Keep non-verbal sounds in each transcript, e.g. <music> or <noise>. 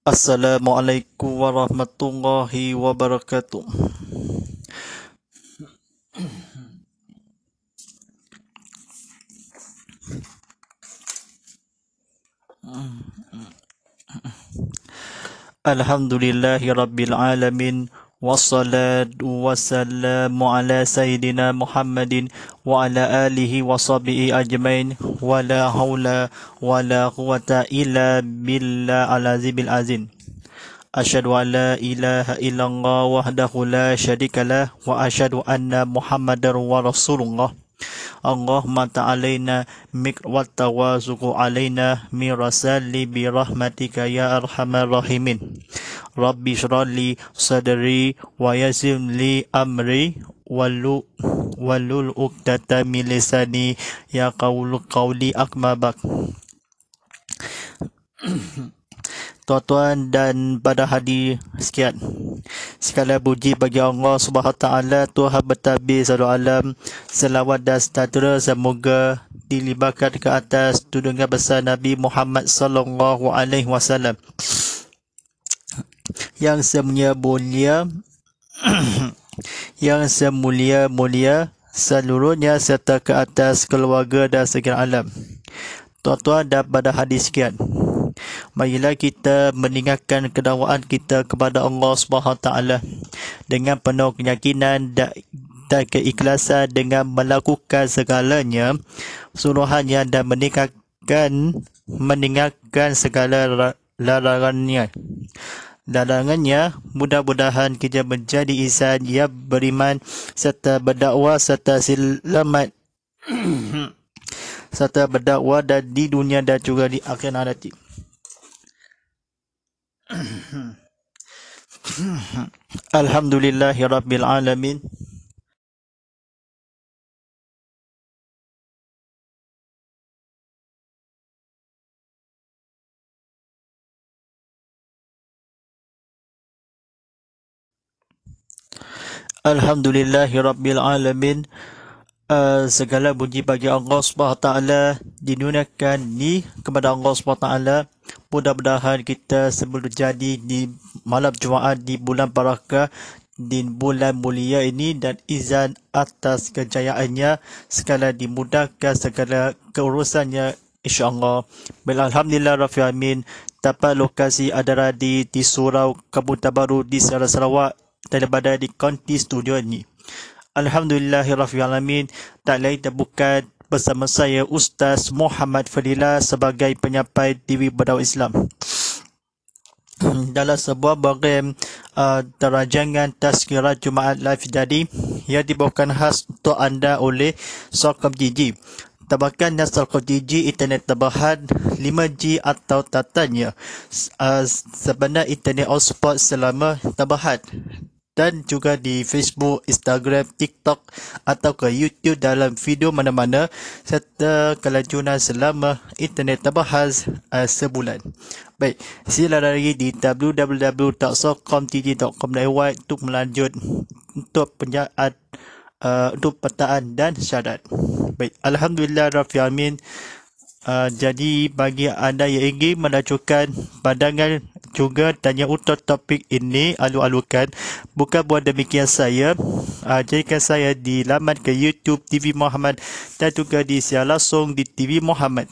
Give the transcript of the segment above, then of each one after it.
Assalamualaikum warahmatullahi wabarakatuh. Alhamdulillahi rabbil alamin والصلاة والسلام على سيدنا محمد وعلى آله وصحبه أجمعين ولا حول ولا قوة إلا بالله العزيز العزيز أشهد أن لا إله إلا الله وحده لا شريك له وأشهد أن محمدا ورسول الله اللهم تعالينا مك والتوازق علينا من رسالي برحمتك يا أرحم الراحمين Rabbi syrali sadari wa yasim li amri walu walul uqdata milisani ya qawlu qawli akmabak <clears throat> tuan-tuan dan pada hadir sekian sekali puji bagi Allah Subhanahu wa taala Tuhan bertabi seluruh alam selawat dan sejahtera semoga dilibatkan ke atas tudungan besar Nabi Muhammad sallallahu alaihi wasallam yang semulia mulia <clears throat> yang semulia mulia seluruhnya serta ke atas keluarga dan segala alam. Tuan-tuan dan pada hadis sekian. Marilah kita meninggalkan kedawaan kita kepada Allah Subhanahu taala dengan penuh keyakinan dan keikhlasan dengan melakukan segalanya suruhannya dan meninggalkan meninggalkan segala larangannya dalangannya, mudah-mudahan kita menjadi insan yang beriman serta berdakwah serta selamat <clears throat> serta berdakwah dan di dunia dan juga di akhirat nanti. <clears throat> Alhamdulillahirabbil alamin. Alhamdulillahirrabbilalamin uh, Segala puji bagi Allah SWT Dinunakan ni kepada Allah SWT Mudah-mudahan kita sebelum terjadi di malam Jumaat di bulan Paraka di bulan mulia ini dan izan atas kejayaannya segala dimudahkan segala keurusannya insyaAllah Alhamdulillah Rafi Amin tapa lokasi adalah di, di surau Kabupaten Baru di Sarawak daripada di konti studio ini. Alhamdulillahirrahmanirrahim. Tak lain tak bersama saya Ustaz Muhammad Fadila sebagai penyampai TV Berdawah Islam. Dalam sebuah program uh, terajangan Tazkirah Jumaat Live jadi yang dibawakan khas untuk anda oleh Sokom GG. Tabakan Nasal GG internet tambahan 5G atau tatanya uh, sebenar internet hotspot selama tambahan dan juga di Facebook, Instagram, TikTok atau ke YouTube dalam video mana-mana serta kelajuan selama internet terbahas uh, eh, sebulan. Baik, sila lagi di www.socomtd.com.my untuk melanjut untuk penjaat uh, eh, untuk petaan dan syarat. Baik, Alhamdulillah Rafi Amin. Uh, jadi bagi anda yang ingin melacukan pandangan juga tanya untuk topik ini alu-alukan bukan buat demikian saya uh, jadikan saya di laman ke YouTube TV Muhammad dan juga di siar langsung di TV Muhammad.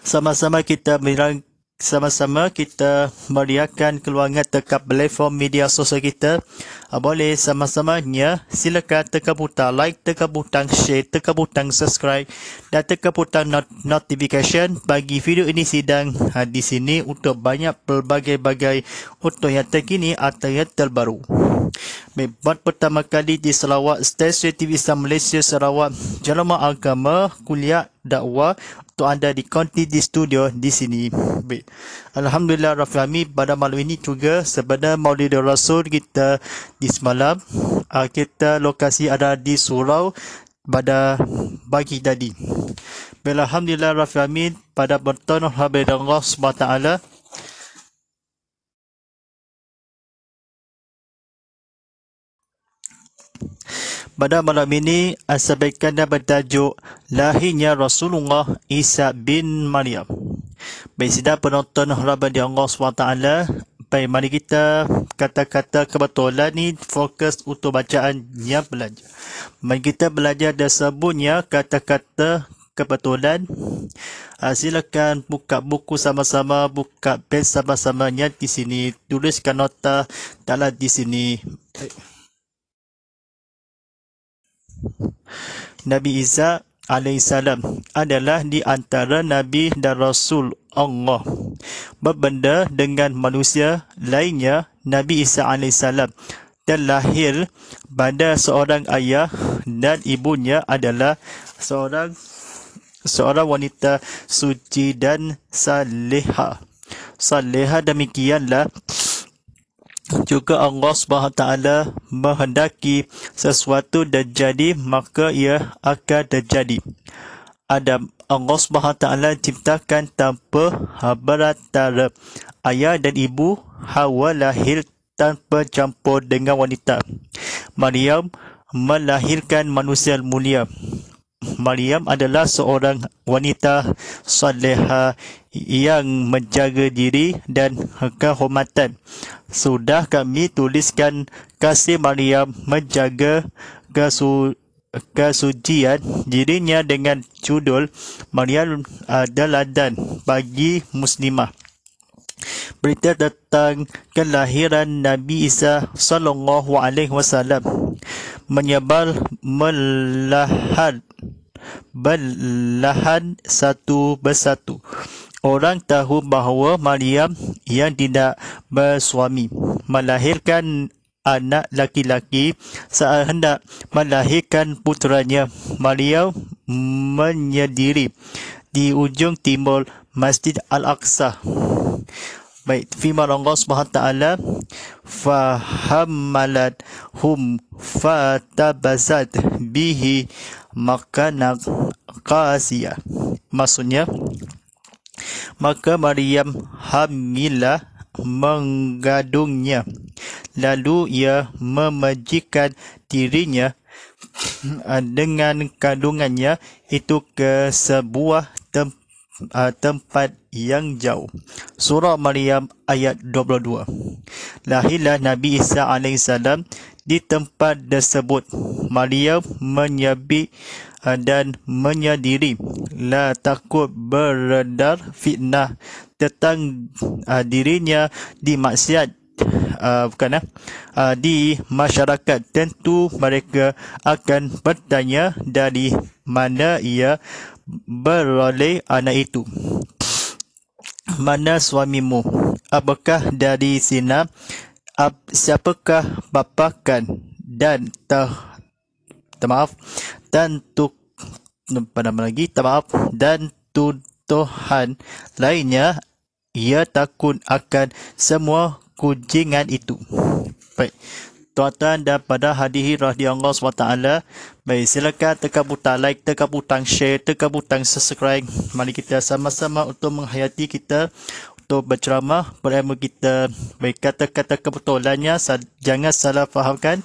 Sama-sama kita menerangkan sama-sama kita meriahkan keluangan dekat platform media sosial kita ah, boleh sama-samanya sama silakan tekap butang like tekap butang share tekap butang subscribe dan tekap butang not- notification bagi video ini sidang ha, di sini untuk banyak pelbagai-bagai untuk yang terkini atau yang terbaru Baik, buat pertama kali di Sarawak, Stesio TV Islam Malaysia Sarawak, Jalama Agama, Kuliah, Dakwah, untuk anda di konti di studio di sini. Baik. Alhamdulillah, Rafi pada malam ini juga sebenar Maulid Rasul kita di semalam. Ah, kita lokasi ada di surau pada pagi tadi. Alhamdulillah, Rafi pada bertanah Habib Allah SWT. Pada malam ini, asabaikan dan bertajuk Lahirnya Rasulullah Isa bin Maryam. Baik sidang penonton harapan di Allah SWT, baik mari kita kata-kata kebetulan ni fokus untuk bacaan yang belajar. Mari kita belajar dan sebutnya kata-kata kebetulan. Ah, silakan buka buku sama-sama, buka pen sama-samanya di sini. Tuliskan nota dalam di sini. Baik. Nabi Isa alaihissalam adalah di antara Nabi dan Rasul Allah. Berbenda dengan manusia lainnya, Nabi Isa alaihissalam terlahir pada seorang ayah dan ibunya adalah seorang seorang wanita suci dan saleha. Saleha demikianlah juga Allah SWT menghendaki sesuatu dan jadi, maka ia akan terjadi. Ada Allah SWT ciptakan tanpa habarat berantara ayah dan ibu Hawa lahir tanpa campur dengan wanita. Maryam melahirkan manusia mulia. Maryam adalah seorang wanita saleha yang menjaga diri dan kehormatan. Sudah kami tuliskan kasih Maryam menjaga kesu kesucian dirinya dengan judul Maryam adalah dan bagi muslimah. Berita tentang kelahiran Nabi Isa sallallahu alaihi wasallam menyebar melahat berlahan satu bersatu. Orang tahu bahawa Maryam yang tidak bersuami melahirkan anak laki-laki saat hendak melahirkan putranya. Maryam menyediri di ujung timur Masjid Al-Aqsa. Baik, firman Allah Subhanahu taala fahammalat hum fatabazat bihi makana qasiyah. Maksudnya maka Maryam hamilah menggadungnya lalu ia memajikan dirinya <clears throat> dengan kandungannya itu ke sebuah uh, tempat yang jauh. Surah Maryam ayat 22. Lahirlah Nabi Isa AS di tempat tersebut. Maryam menyabi uh, ah, dan menyadiri. La takut beredar fitnah tentang uh, dirinya di maksiat. Uh, bukan uh, di masyarakat tentu mereka akan bertanya dari mana ia beroleh anak itu. Mana suamimu? Apakah dari sini? Siapakah bapakan dan tah? Maaf dan tu apa nama lagi? Maaf dan tuhan lainnya ia takut akan semua kunjingan itu. Baik tuan-tuan dan pada hadirin radhiyallahu SWT. Baik, silakan tekan butang like, tekan butang share, tekan butang subscribe. Mari kita sama-sama untuk menghayati kita untuk berceramah beramal kita. Baik, kata-kata kebetulannya jangan salah fahamkan.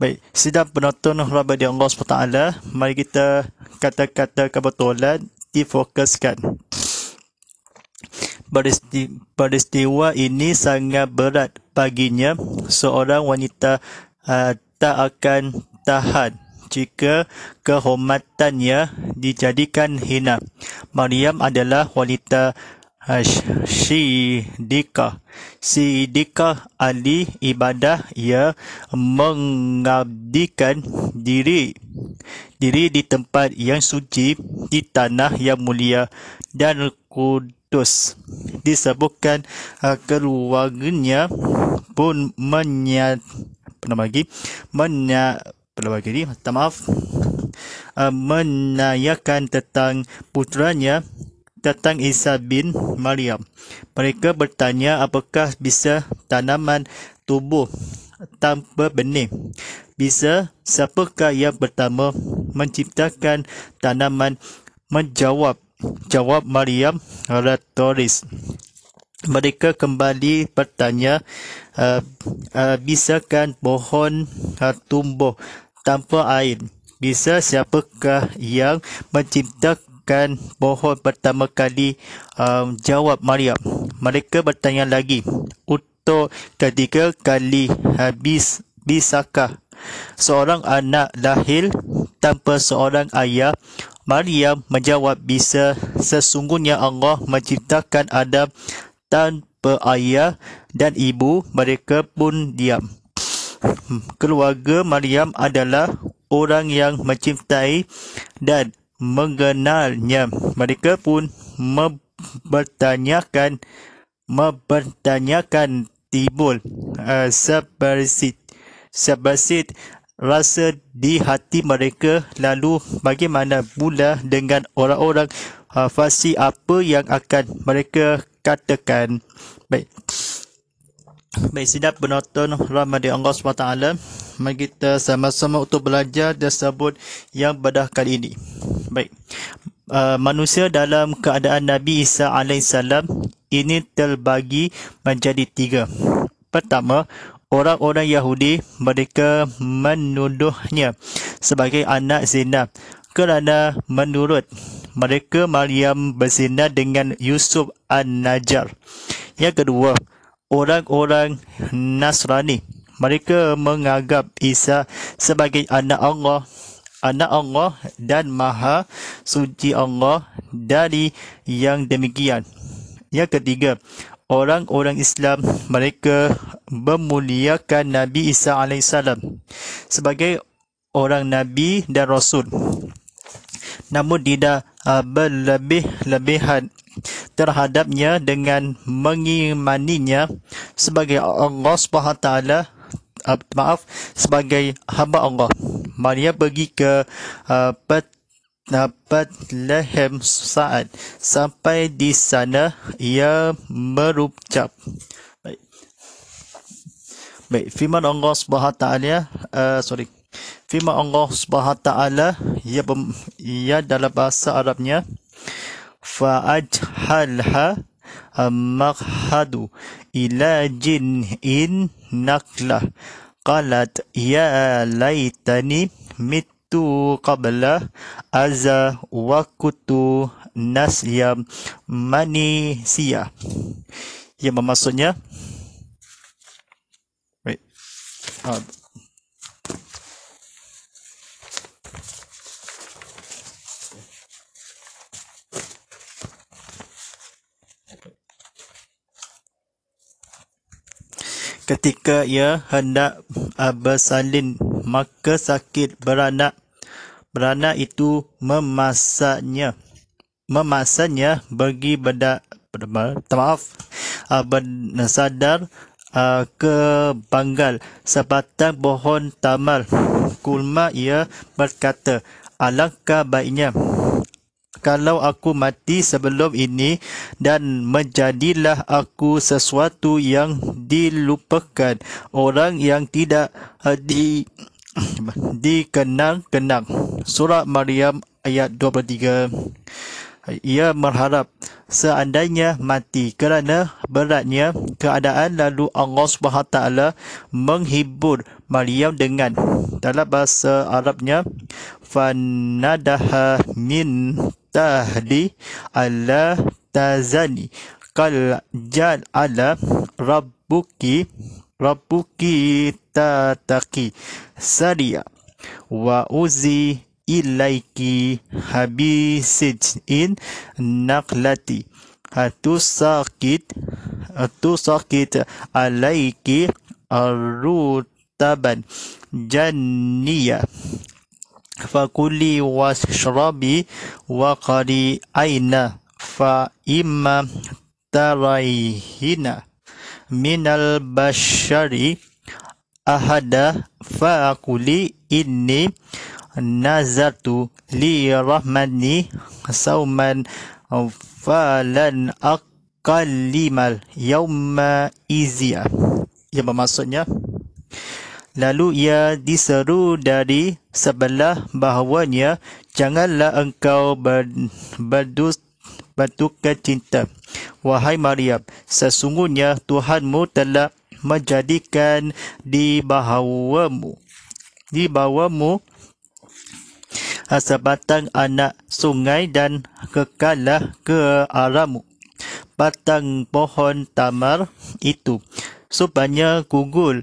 Baik, sidang penonton Rabbani Allah SWT, mari kita kata-kata kebetulan difokuskan peristiwa ini sangat berat baginya. Seorang wanita uh, tak akan tahan jika kehormatannya dijadikan hina. Maryam adalah wanita eh, Syidika. Syidika ali ibadah ia mengabdikan diri diri di tempat yang suci di tanah yang mulia dan kudus disebutkan uh, keluarganya pun menyat pernah lagi menya pernah lagi minta maaf uh, menayakan tentang putranya tentang Isa bin Maryam. Mereka bertanya apakah bisa tanaman tubuh tanpa benih. Bisa siapakah yang pertama menciptakan tanaman menjawab jawab Maryam Ratoris. Mereka kembali bertanya uh, eh, uh, eh, bisakan pohon uh, tumbuh tanpa air? Bisa siapakah yang menciptakan pohon pertama kali? Uh, jawab Maryam. Mereka bertanya lagi atau ketiga kali habis bisakah seorang anak lahir tanpa seorang ayah Maryam menjawab bisa sesungguhnya Allah menciptakan Adam tanpa ayah dan ibu mereka pun diam keluarga Maryam adalah orang yang mencintai dan mengenalnya mereka pun mempertanyakan mempertanyakan timbul uh, eh, subversit subversit rasa di hati mereka lalu bagaimana pula dengan orang-orang uh, fasi apa yang akan mereka katakan baik baik sidap penonton ramadhan Allah SWT mari kita sama-sama untuk belajar tersebut yang bedah kali ini baik uh, manusia dalam keadaan Nabi Isa AS ini terbagi menjadi tiga. Pertama, orang-orang Yahudi mereka menuduhnya sebagai anak zina kerana menurut mereka Maryam berzina dengan Yusuf An-Najar. Yang kedua, orang-orang Nasrani mereka menganggap Isa sebagai anak Allah anak Allah dan maha suci Allah dari yang demikian yang ketiga, orang-orang Islam mereka memuliakan Nabi Isa AS sebagai orang Nabi dan Rasul. Namun tidak uh, berlebih-lebihan terhadapnya dengan mengimaninya sebagai Allah Subhanahu taala uh, maaf sebagai hamba Allah. Maria pergi ke uh, dapat lehem saat sampai di sana ia merupcap baik baik firman Allah Subhanahu taala uh, sorry firman Allah Subhanahu taala ia, ia dalam bahasa Arabnya fa'ajhalha maqhadu ila in naklah qalat ya laitani mit Tu qabla aza wa kutu nasyam mani sia. Yang bermaksudnya Wait. Uh, ah. ketika ia hendak uh, bersalin maka sakit beranak Berana itu memasaknya memasaknya bagi benda maaf uh, ah, bersadar uh, ah, ke banggal sebatang pohon tamal kulma ia berkata alangkah baiknya kalau aku mati sebelum ini dan menjadilah aku sesuatu yang dilupakan orang yang tidak ah, di <laughs> dikenang-kenang surah Maryam ayat 23 ia berharap seandainya mati kerana beratnya keadaan lalu Allah Subhanahu taala menghibur Maryam dengan dalam bahasa Arabnya fanadaha min tahdi ala tazani kal jal ala rabbuki rabbuki تتقي سريع وأوزي إليك حبيسج إن نقلتي هتسقط هتسقط عليك الرطبا جنيا فكلي واشربي وقري أين فإما تريهن من البشر ahada faquli inni nazartu li rahmani sauman lan aqallimal yawma izia yang bermaksudnya lalu ia diseru dari sebelah bahawanya janganlah engkau berdus batu cinta wahai maryam sesungguhnya tuhanmu telah menjadikan di bawahmu, di bawahmu ah, sebatang anak sungai dan kekalah ke aramu batang pohon tamar itu supaya gugul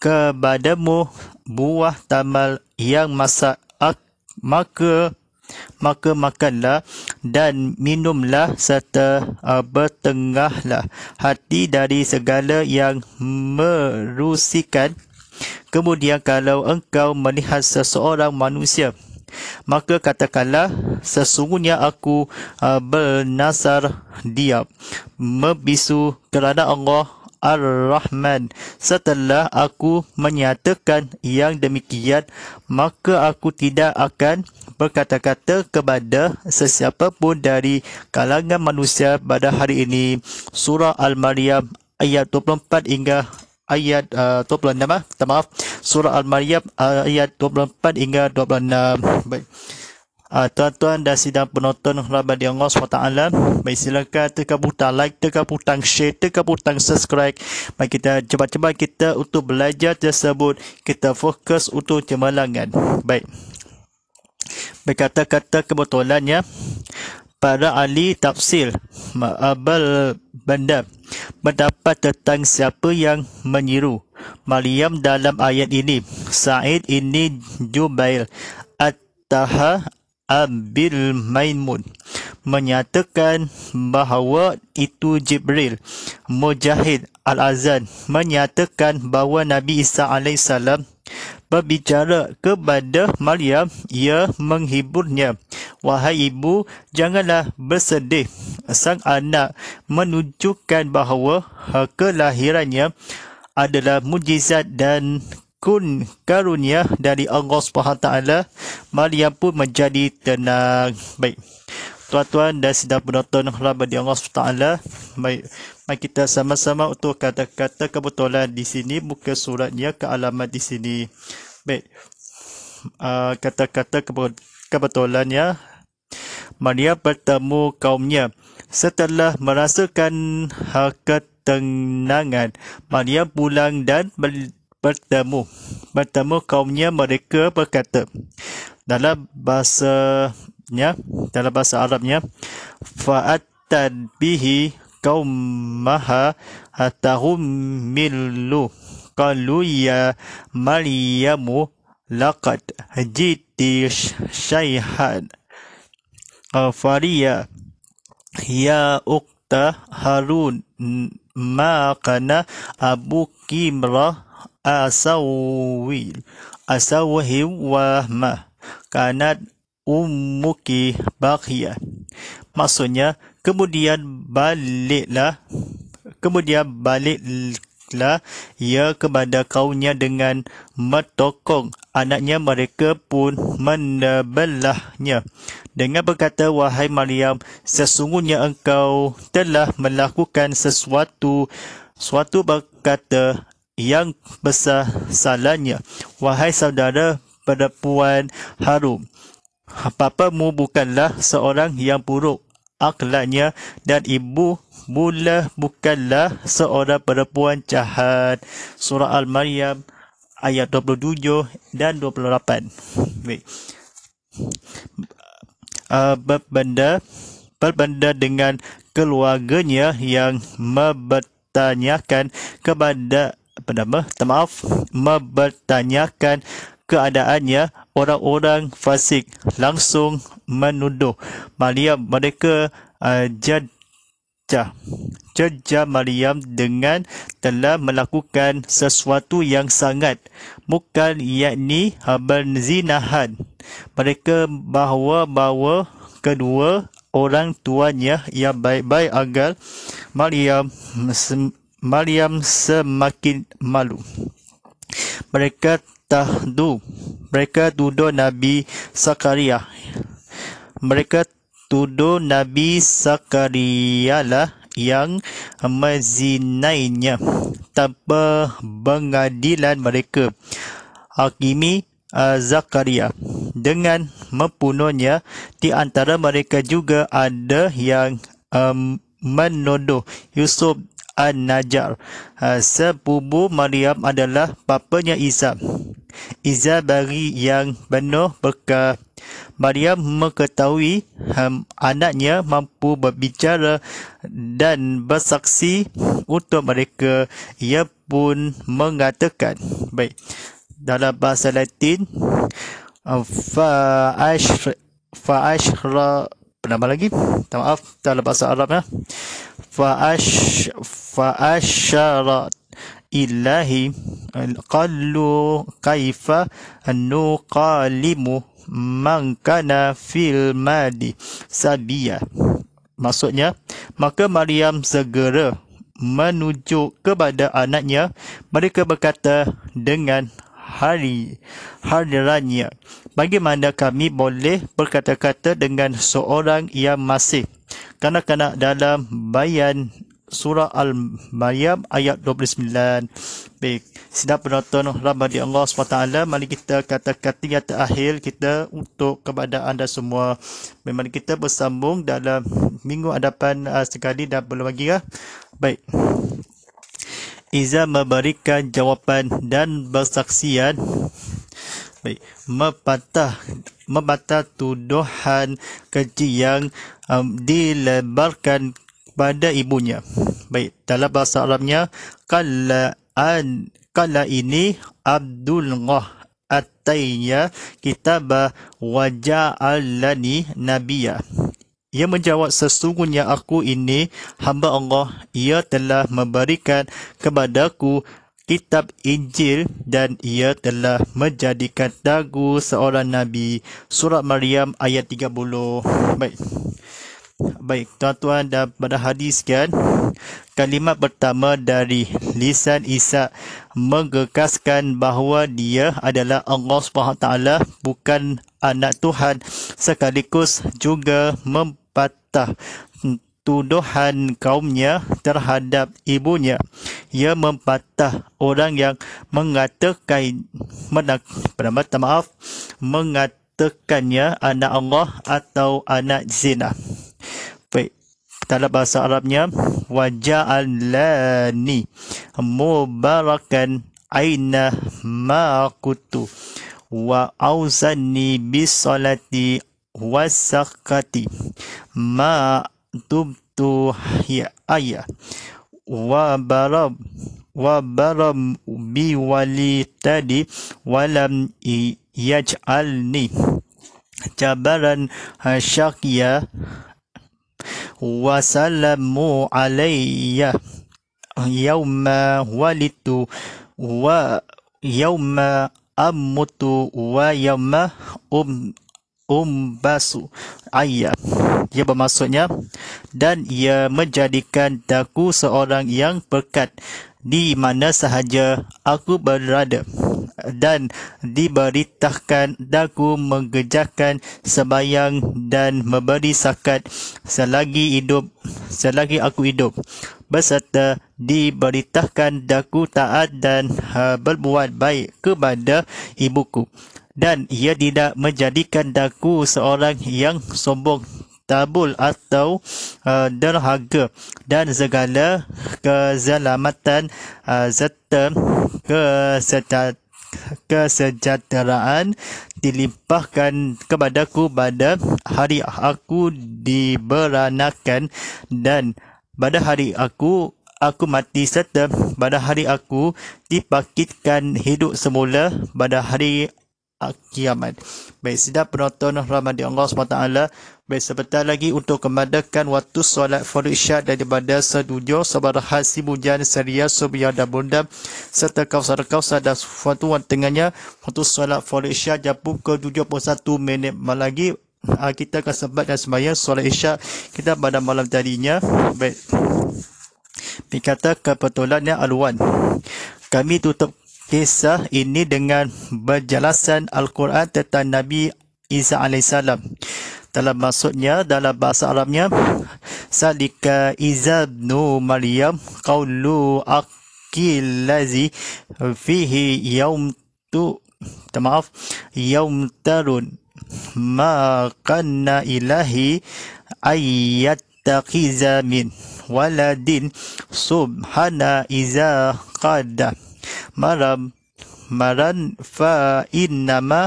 kepadamu buah tamar yang masak ah, maka maka makanlah dan minumlah serta uh, bertengahlah hati dari segala yang merusikan. Kemudian kalau engkau melihat seseorang manusia, maka katakanlah sesungguhnya aku uh, bernasar dia membisu kerana Allah Ar-Rahman Setelah aku menyatakan yang demikian Maka aku tidak akan berkata-kata kepada sesiapa pun dari kalangan manusia pada hari ini surah al-maryam ayat 24 hingga ayat uh, 26 ah maaf surah al-maryam uh, ayat 24 hingga 26 baik Uh, tuan-tuan dan sidang penonton Rabbani Allah SWT Baik silakan tekan butang like, tekan butang share, tekan butang subscribe Baik kita cepat-cepat kita untuk belajar tersebut Kita fokus untuk cemerlangan Baik berkata-kata kebetulannya para ahli tafsir Ma'abal ah, Bandar mendapat tentang siapa yang menyiru Maryam dalam ayat ini Sa'id ini Jubail At-Taha Abil Maimun menyatakan bahawa itu Jibril Mujahid Al-Azan menyatakan bahawa Nabi Isa AS berbicara kepada Maryam, ia menghiburnya. Wahai ibu, janganlah bersedih. Sang anak menunjukkan bahawa kelahirannya adalah mujizat dan kun karunia dari Allah SWT. Maryam pun menjadi tenang. Baik. Tuan-tuan dan sedang penonton, Allah SWT. Baik. Mari kita sama-sama untuk kata-kata kebetulan di sini. buka suratnya ke alamat di sini. Baik. Ah, kata-kata kebetulan ya. Maria bertemu kaumnya. Setelah merasakan ketenangan, Maria pulang dan bertemu. Bertemu kaumnya mereka berkata. Dalam bahasanya, dalam bahasa Arabnya faat tadbihi qaumaha hatta millu kalu ya maryamu laqad jiti shayhan afariya ya ukta harun ma kana abu kimra asawil asawhi wa ma kanat ummuki baqiya maksudnya Kemudian baliklah kemudian baliklah ia kepada kaumnya dengan metokong anaknya mereka pun menebelahnya dengan berkata wahai Maryam sesungguhnya engkau telah melakukan sesuatu suatu berkata yang besar salahnya wahai saudara pada puan Harum apa-apamu bukanlah seorang yang buruk akhlaknya dan ibu bula bukanlah seorang perempuan jahat. Surah Al-Maryam ayat 27 dan 28. Baik. Uh, ah, berbanda, berbanda dengan keluarganya yang mempertanyakan kepada apa nama? Maaf, mempertanyakan keadaannya orang-orang fasik langsung menuduh Maryam mereka uh, jajah jajah Maryam dengan telah melakukan sesuatu yang sangat bukan yakni berzinahan mereka bawa-bawa kedua orang tuanya ia baik-baik agar Maryam Maryam semakin malu mereka tahdu mereka tuduh Nabi Zakaria mereka tuduh Nabi Zakaria lah yang mezinainya tanpa pengadilan mereka hakimi eh, Zakaria dengan mempunuhnya di antara mereka juga ada yang um, eh, menodoh Yusuf An-Najar. Ha, sepupu Maryam adalah bapanya Isa. Isa bagi yang benar berkah. Maryam mengetahui ha, anaknya mampu berbicara dan bersaksi untuk mereka. Ia pun mengatakan. Baik. Dalam bahasa Latin. Fa'ashra. Fa'ashra. Nama lagi. Minta maaf, tak ada bahasa Arab ya. Fa'ash, fa'ashara illahi qallu kaifa nuqalimu man kana fil madi sabia. Maksudnya, maka Maryam segera menuju kepada anaknya. Mereka berkata dengan hari hadirannya bagaimana kami boleh berkata-kata dengan seorang yang masih kanak-kanak dalam bayan surah Al-Maryam ayat 29. Baik, sidang penonton rahmat di Allah SWT, mari kita kata-kata yang terakhir kita untuk kepada anda semua. Memang kita bersambung dalam minggu hadapan uh, sekali dan belum lagi. Uh. Baik. Iza memberikan jawapan dan bersaksian baik mepatah mepatah tuduhan kecil yang um, dilebarkan pada ibunya baik dalam bahasa Arabnya kala an kala ini Abdul Ngah atainya kita wajah alani nabiya ia menjawab sesungguhnya aku ini hamba Allah ia telah memberikan kepadaku kitab Injil dan ia telah menjadikan dagu seorang nabi surat Maryam ayat 30 baik baik tuan-tuan dan pada hadis kan kalimat pertama dari lisan Isa menggekaskan bahawa dia adalah Allah SWT bukan anak Tuhan sekaligus juga mempatah tuduhan kaumnya terhadap ibunya. Ia mempatah orang yang mengatakan menak, permata maaf, mengatakannya anak Allah atau anak zina. Baik. Dalam bahasa Arabnya, wajah lani mubarakan aina ma wa auzani bi salati wasakati ma دبت هي وبرب وبرب بي ولدتي ولم يجعلني جبرا شقيا وسلم علي يوم ولدت ويوم أموت ويوم أموت umbasu ayya ia bermaksudnya dan ia menjadikan daku seorang yang pekat di mana sahaja aku berada dan diberitahkan daku mengejarkan sebayang dan memberi zakat selagi hidup selagi aku hidup beserta diberitahkan daku taat dan ha, berbuat baik kepada ibuku dan ia tidak menjadikan daku seorang yang sombong tabul atau uh, derhaga dan segala kezalamatan uh, serta kesejahteraan kesejahteraan dilimpahkan kepadaku pada hari aku diberanakan dan pada hari aku aku mati serta pada hari aku dipakitkan hidup semula pada hari kiamat. Baik sedap penonton ramadhan rahmat Allah SWT. Baik sebentar lagi untuk kemadakan waktu solat fardu isyak daripada sedunia sabar hasi bujan seria subya dan bunda serta kawasan kawasan dan suatu tengahnya waktu solat fardu isyak dan pukul 7.1 minit malam lagi ah, kita akan sempat dan sembahyang solat isyak kita pada malam tadinya. Baik. Dikata kebetulannya aluan. Kami tutup kisah ini dengan berjelasan Al-Quran tentang Nabi Isa AS. Dalam maksudnya, dalam bahasa Arabnya, Salika Isa bin Maryam qawlu akil lazi fihi yawm tu maaf yawm tarun ma kanna ilahi ayat takhiza waladin subhana iza qadda Maram maran fa inna innama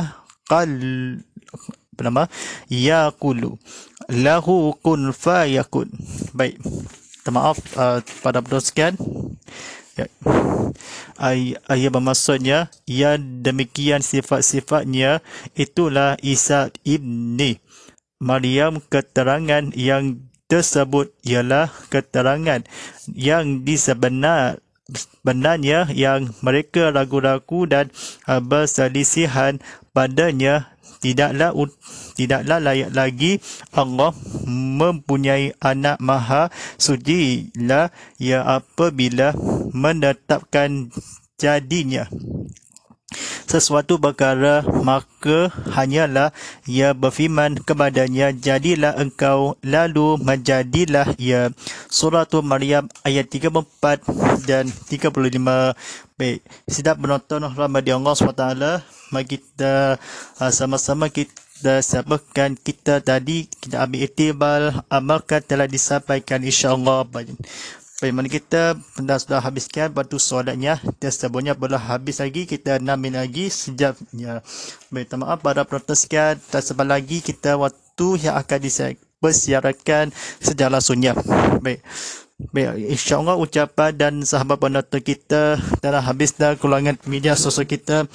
qal bernama yaqulu lahu kun fa yakun baik Minta maaf uh, pada penonton sekian ya. Ay, ayat bermaksudnya yang demikian sifat-sifatnya itulah Isa ibni Maryam keterangan yang tersebut ialah keterangan yang disebenar sebenarnya yang mereka ragu-ragu dan uh, berselisihan padanya tidaklah tidaklah layak lagi Allah mempunyai anak maha suci lah ya apabila menetapkan jadinya sesuatu perkara maka hanyalah ia berfirman kepadanya jadilah engkau lalu menjadilah ia surah tu Maryam ayat 34 dan 35 baik sidap menonton rahmat di Allah SWT mari kita uh, sama-sama kita sebutkan kita tadi kita ambil itibar amalkan telah disampaikan insyaAllah Baik, mana kita pernah sudah habiskan batu solatnya. Dan sebabnya belum habis lagi. Kita 6 lagi sejapnya. Baik, minta maaf para penonton sekian. Dan sebab lagi kita waktu yang akan disiarkan secara langsungnya. Baik. Baik, Allah ucapan dan sahabat penonton kita telah habis dah kulangan media sosial kita.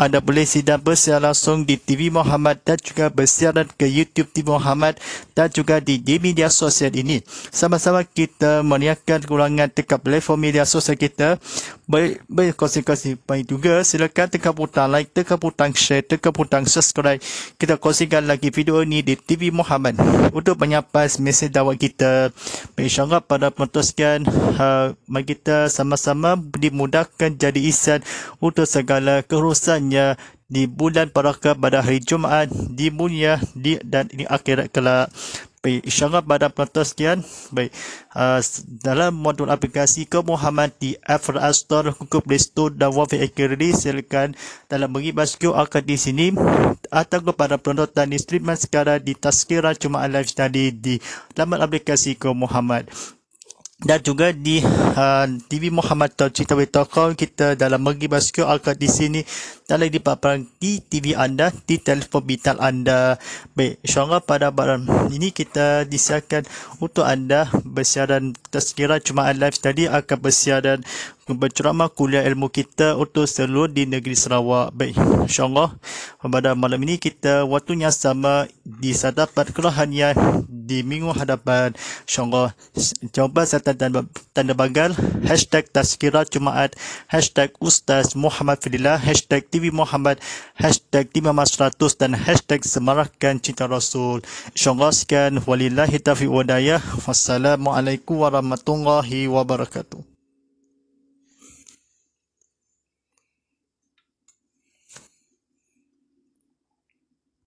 Anda boleh sidang bersiar langsung di TV Muhammad dan juga bersiaran ke YouTube TV Muhammad dan juga di, di media sosial ini. Sama-sama kita meniakkan kulangan dekat platform media sosial kita. Baik, baik kongsi-kongsi baik juga. Silakan tekan butang like, tekan butang share, tekan butang subscribe. Kita kongsikan lagi video ini di TV Muhammad untuk menyapas mesej dakwah kita. Baik, Allah pada penonton memutuskan ha, mari kita sama-sama dimudahkan jadi isan untuk segala kerusannya di bulan paraka pada hari Jumaat di dunia di dan di akhirat kelak baik insyaallah pada pertemuan sekian baik uh, dalam modul aplikasi ke Muhammad di Apple Astor Google Play dan Wi-Fi silakan dalam bagi Q akan di sini atau kepada penonton dan streaman sekarang di Tazkirah Cuma Live tadi di laman aplikasi ke Muhammad dan juga di uh, TV Muhammad Tau Cerita Betokong kita dalam Mergi Basku Alkat di sini dan lagi dipaparkan di TV anda di telefon bital anda baik insyaAllah pada barang ini kita disiarkan untuk anda bersiaran tersekira cuma live tadi akan bersiaran berceramah kuliah ilmu kita untuk seluruh di negeri Sarawak. Baik, insyaAllah pada malam ini kita waktunya sama di sadapat kerohanian di minggu hadapan. InsyaAllah, jawapan serta tanda, bagal, hashtag Tazkira Jumaat, hashtag Ustaz Muhammad Fidillah, hashtag TV Muhammad, hashtag Timama 100 dan hashtag Semarakan Cinta Rasul. InsyaAllah, sekian. Walillahi taufiq wa daya. Wassalamualaikum warahmatullahi wabarakatuh.